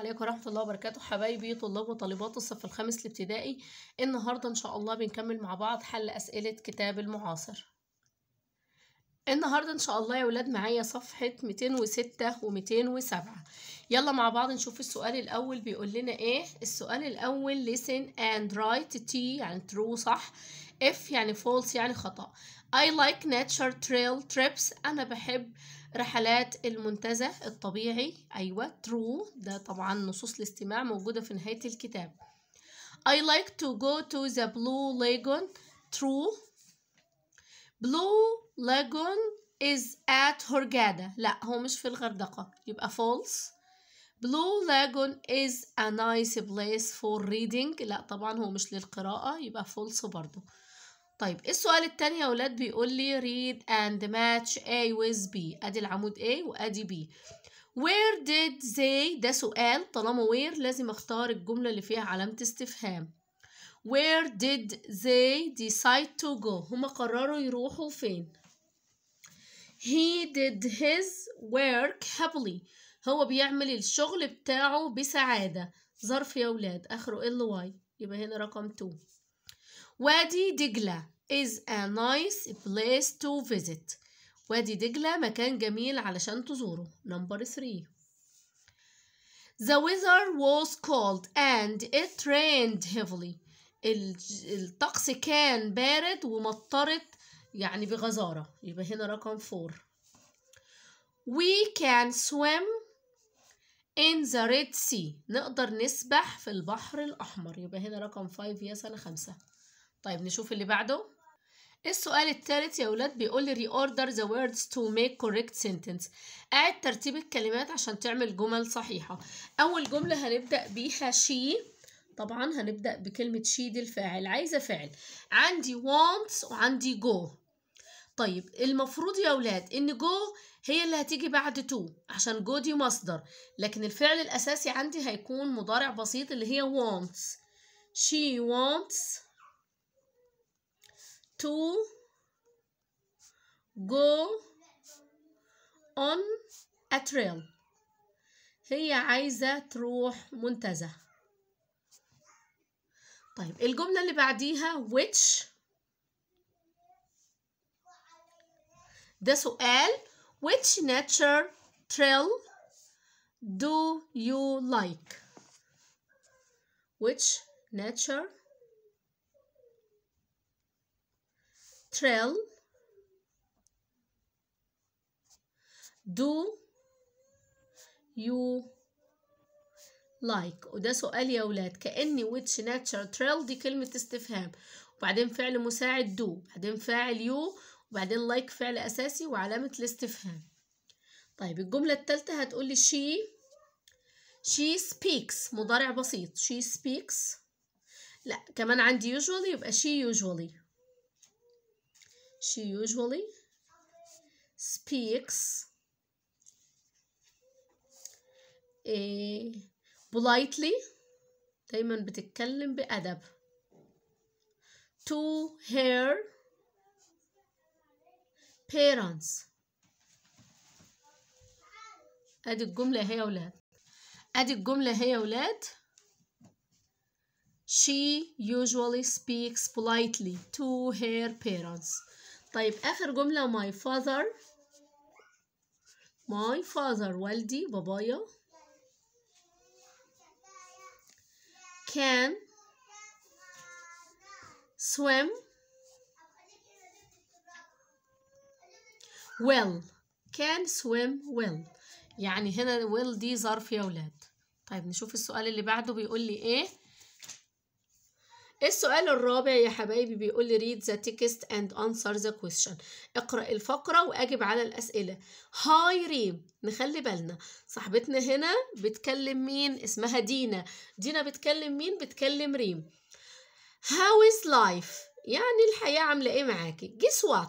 السلام عليكم ورحمة الله وبركاته حبايبي طلاب وطالبات الصف الخامس الابتدائي النهاردة إن شاء الله بنكمل مع بعض حل أسئلة كتاب المعاصر النهاردة إن شاء الله يا ولاد معايا صفحة 206 و207 يلا مع بعض نشوف السؤال الأول بيقول لنا إيه السؤال الأول listen and write T يعني true صح F يعني false يعني خطأ I like nature trail trips أنا بحب رحلات المنتزه الطبيعي أيوة true ده طبعا نصوص الاستماع موجودة في نهاية الكتاب I like to go to the blue lagoon true blue lagoon is at هرجادة لا هو مش في الغردقة يبقى false blue lagoon is a nice place for reading لا طبعا هو مش للقراءة يبقى false برضه طيب إيه السؤال التاني يا ولاد بيقول لي read and match A with B ادي العمود A وادي B where did they ده سؤال طالما where لازم اختار الجملة اللي فيها علامة استفهام where did they decide to go هما قرروا يروحوا فين he did his work happily هو بيعمل الشغل بتاعه بسعادة ظرف يا ولاد اخره ly يبقى هنا رقم 2 وادي دجلة is a nice place to visit وادي دجلة مكان جميل علشان تزوره number three. The weather was cold and it rained heavily الطقس كان بارد ومطرت يعني بغزارة يبقى هنا رقم four. We can swim in the Red Sea نقدر نسبح في البحر الأحمر يبقى هنا رقم 5 يسأل خمسة. طيب نشوف اللي بعده السؤال الثالث يا ولاد بيقول لي reorder the words to make correct sentence اعد ترتيب الكلمات عشان تعمل جمل صحيحة اول جملة هنبدأ بيها she طبعا هنبدأ بكلمة she دي الفاعل عايزة فعل عندي wants وعندي go طيب المفروض يا ولاد ان go هي اللي هتيجي بعد تو عشان جو دي مصدر لكن الفعل الاساسي عندي هيكون مضارع بسيط اللي هي wants she wants to go on a trail هي عايزة تروح منتزه طيب الجملة اللي بعديها which ده سؤال which nature trail do you like which nature trail do you like وده سؤال يا ولاد كأني which natural trail دي كلمة استفهام وبعدين فعل مساعد do بعدين فاعل you وبعدين like فعل أساسي وعلامة الاستفهام طيب الجملة الثالثه هتقول لي she she speaks مضارع بسيط she speaks لا كمان عندي usually يبقى she usually She usually speaks إيه politely دايما بتتكلم بأدب to her parents ادي الجملة هي يا ولاد ادي الجملة هي يا ولاد she usually speaks politely to her parents طيب آخر جملة my father my father والدي بابايا can swim well can swim well يعني هنا will دي ظرف يا ولاد طيب نشوف السؤال اللي بعده بيقول لي ايه إيه السؤال الرابع يا حبايبي بيقول لي read the text and answer the question اقرأ الفقرة واجب على الأسئلة هاي ريم نخلي بالنا صاحبتنا هنا بتكلم مين اسمها دينا دينا بتكلم مين بتكلم ريم how is life يعني الحياة عاملة ايه معاكي guess what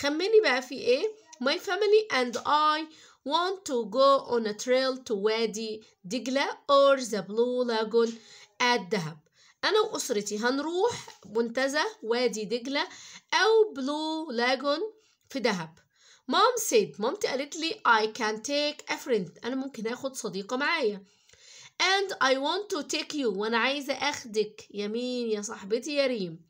خمني بقى في ايه my family and I want to go on a trail to وادي دجلة or the blue lagoon at دهب أنا وأسرتي هنروح منتزه وادي دجلة أو بلو لاجون في دهب مام سيد مامتي قالت لي I can take a friend أنا ممكن آخد صديقة معايا and I want to take you وأنا عايزة أخدك يا مين يا صاحبتي يا ريم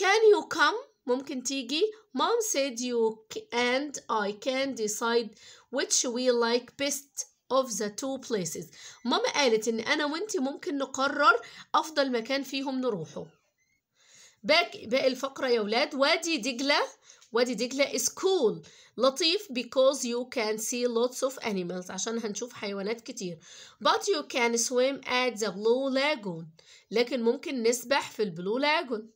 can you come ممكن تيجي مام سيد you and I can decide which we like best of the two places ماما قالت ان انا وانتي ممكن نقرر افضل مكان فيهم نروحه باقي باقي الفقرة يا ولاد وادي دجلة وادي دجلة is cool لطيف because you can see lots of animals عشان هنشوف حيوانات كتير but you can swim at the blue lagoon لكن ممكن نسبح في البلو لاجون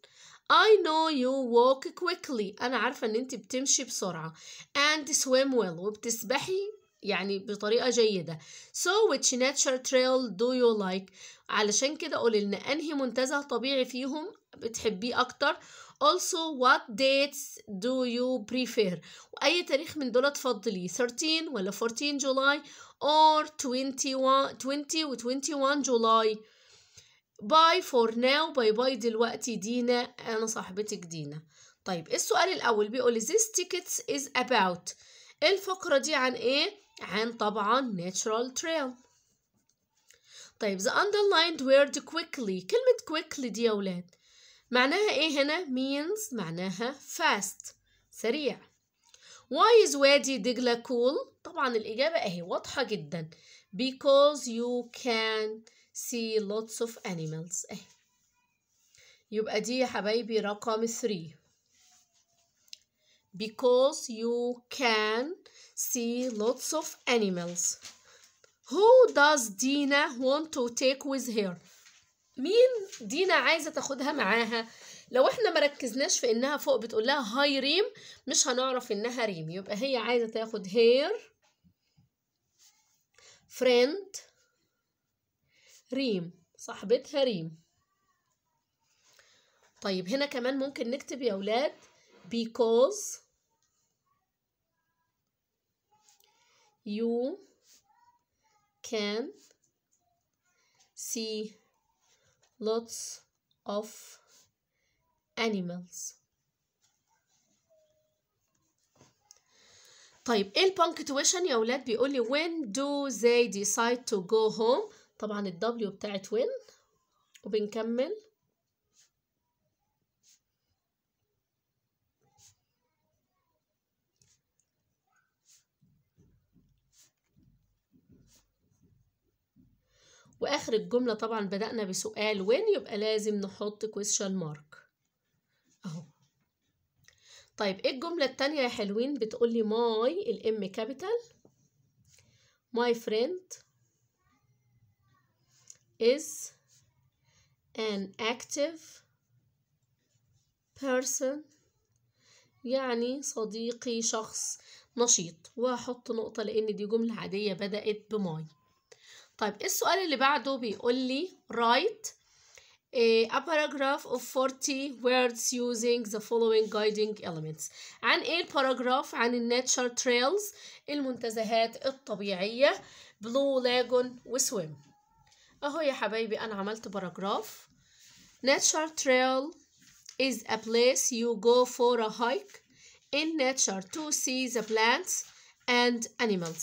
I know you walk quickly أنا عارفة إن أنت بتمشي بسرعة and swim well وبتسبحي يعني بطريقة جيدة So which natural trail do you like علشان كده قول لنا أنهي منتزه طبيعي فيهم بتحبيه أكتر Also what dates do you prefer وأي تاريخ من دول تفضلي 13 ولا 14 جولاي or 21 20 و 21 جولاي باي فور ناو باي باي دلوقتي دينا أنا صاحبتك دينا طيب السؤال الأول بيقول this tickets is about الفقرة دي عن إيه؟ عن طبعا natural trail طيب the underlined word quickly كلمة quickly دي يا ولاد معناها إيه هنا؟ means معناها fast سريع why is وادي دجلة cool؟ طبعا الإجابة أهي واضحة جدا because you can see lots of animals أهي يبقى دي يا حبايبي رقم 3 because you can see lots of animals who does Dina want to take with her مين دينا عايزة تاخدها معاها لو احنا مركزناش في انها فوق بتقول لها هاي ريم مش هنعرف انها ريم يبقى هي عايزة تاخد هير فريند ريم صاحبتها ريم طيب هنا كمان ممكن نكتب يا ولاد because you can see lots of animals طيب ايه البونكتويشن يا اولاد بيقول لي when do they decide to go home طبعا ال w بتاعت when وبنكمل واخر الجمله طبعا بدانا بسؤال وين يبقى لازم نحط question مارك اهو طيب ايه الجمله التانية يا حلوين بتقول لي my الام كابيتال my friend is an active person يعني صديقي شخص نشيط وهحط نقطة لأن دي جملة عادية بدأت بماي طيب السؤال اللي بعده بيقول لي write a, paragraph of 40 words using the following guiding elements عن ايه الباراجراف عن الناتشر trails المنتزهات الطبيعية بلو لاجون وسويم اهو يا حبايبي انا عملت باراجراف Natural trail is a place you go for a hike in nature to see the plants and animals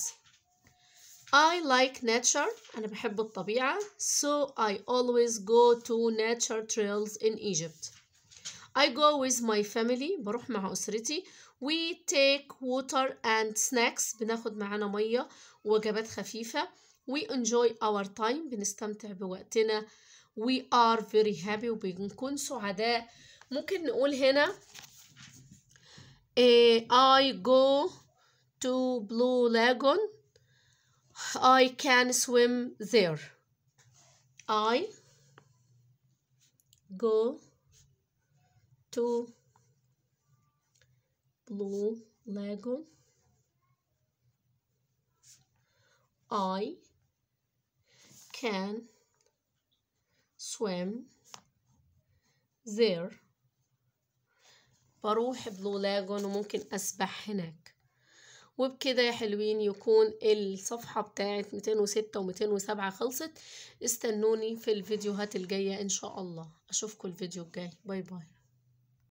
I like nature أنا بحب الطبيعة so I always go to nature trails in Egypt I go with my family بروح مع أسرتي we take water and snacks بناخد معانا مية وجبات خفيفة we enjoy our time بنستمتع بوقتنا we are very happy وبنكون سعداء ممكن نقول هنا I go to Blue Lagoon I can swim there. I go to Blue Lagoon. I can swim there بروح بلو لاجون وممكن أسبح هناك وبكده يا حلوين يكون الصفحة بتاعت 206 و 207 خلصت استنوني في الفيديوهات الجاية إن شاء الله أشوفكم الفيديو الجاي باي باي